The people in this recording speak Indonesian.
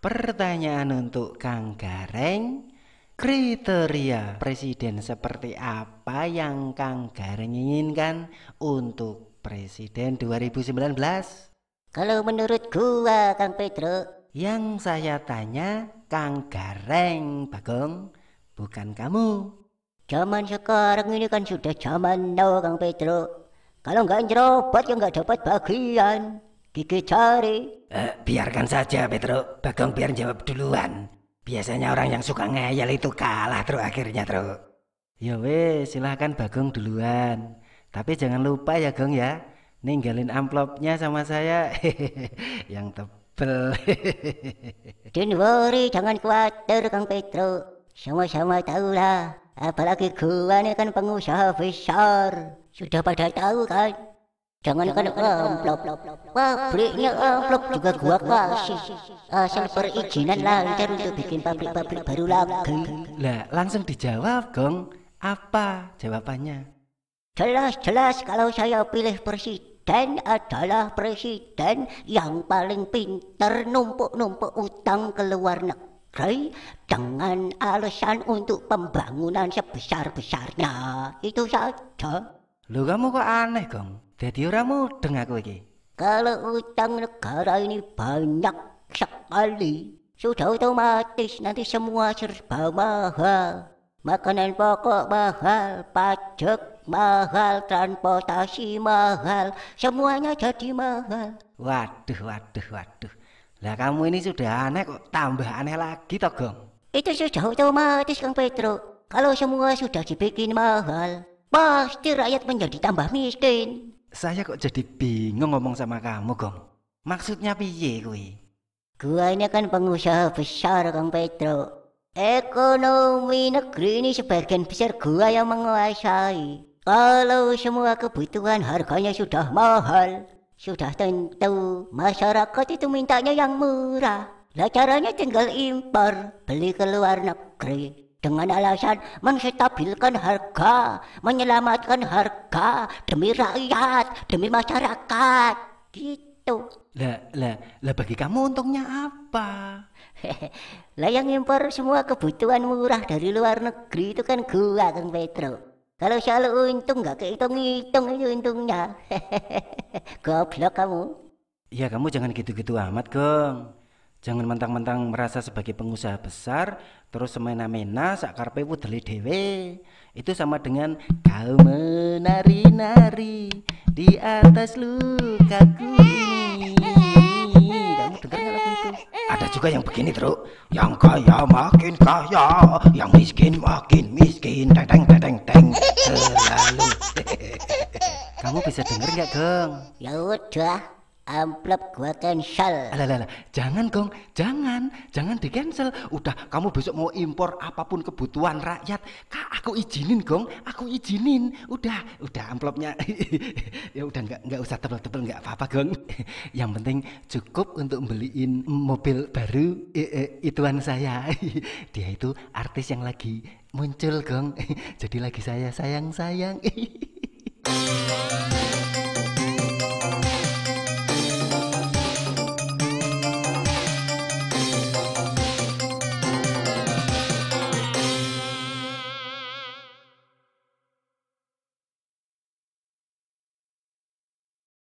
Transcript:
Pertanyaan untuk Kang Gareng Kriteria presiden seperti apa yang Kang Gareng inginkan untuk presiden 2019? Kalau menurut gua Kang Pedro Yang saya tanya Kang Gareng Bagong bukan kamu Zaman sekarang ini kan sudah zaman now Kang Pedro Kalau nggak nyerobot ya nggak dapat bagian Kiki cari. Eh, biarkan saja, Petro. Bagong biar jawab duluan. Biasanya orang yang suka ngeyel itu kalah, terus akhirnya, Tru. Ya weh, silahkan Bagong duluan. Tapi jangan lupa ya, Gong, ya. Ninggalin amplopnya sama saya. yang tebel. Don't worry, jangan khawatir, Kang Petro. Sama-sama tahulah. Apalagi gua ini kan pengusaha besar. Sudah pada tahu kan Jangan kan amplop, pabriknya amplop juga gua kasih. Asal eh, perizinan lancar untuk bikin pabrik-pabrik baru lagi. Lah, langsung dijawab, Gong. Apa jawabannya? Jelas-jelas kalau saya pilih presiden adalah presiden yang paling pinter numpuk-numpuk utang ke luar negeri dengan alasan untuk pembangunan sebesar-besarnya. Itu saja. Lu kamu kok aneh, Gong? Jadi orang mudeng aku ini. Kalau utang negara ini banyak sekali, sudah otomatis nanti semua serba mahal. Makanan pokok mahal, pajak mahal, transportasi mahal, semuanya jadi mahal. Waduh, waduh, waduh. Lah kamu ini sudah aneh kok tambah aneh lagi toh, Gong? Itu sudah otomatis, Kang Petro. Kalau semua sudah dibikin mahal, pasti rakyat menjadi tambah miskin saya kok jadi bingung ngomong sama kamu, Gong. Maksudnya piye kuwi? Gua ini kan pengusaha besar, Kang Petro. Ekonomi negeri ini sebagian besar gua yang menguasai. Kalau semua kebutuhan harganya sudah mahal, sudah tentu masyarakat itu mintanya yang murah. Lah caranya tinggal impor, beli ke luar negeri dengan alasan menstabilkan harga, menyelamatkan harga demi rakyat, demi masyarakat. Gitu. Lah, lah, lah bagi kamu untungnya apa? lah yang impor semua kebutuhan murah dari luar negeri itu kan gua Kang Petro. Kalau soal untung nggak kehitung-hitung itu untungnya. Goblok kamu. Ya kamu jangan gitu-gitu amat, Kang. Jangan mentang-mentang merasa sebagai pengusaha besar terus semena-mena sakarpe wudeli dewe. Itu sama dengan kau menari-nari di atas luka ini. Kamu dengar nggak lagu itu? Ada juga yang begini terus. Yang kaya makin kaya, yang miskin makin miskin. Teng teng teng teng teng. Selalu. Kamu bisa denger nggak, Geng? Ya udah amplop gua cancel. Alah, alah, jangan Gong, jangan, jangan di cancel. Udah, kamu besok mau impor apapun kebutuhan rakyat, kak aku izinin Gong, aku izinin. Udah, udah amplopnya, ya udah nggak nggak usah tebel-tebel nggak apa-apa Gong. Yang penting cukup untuk beliin mobil baru e, e, ituan saya. Dia itu artis yang lagi muncul Gong, jadi lagi saya sayang sayang.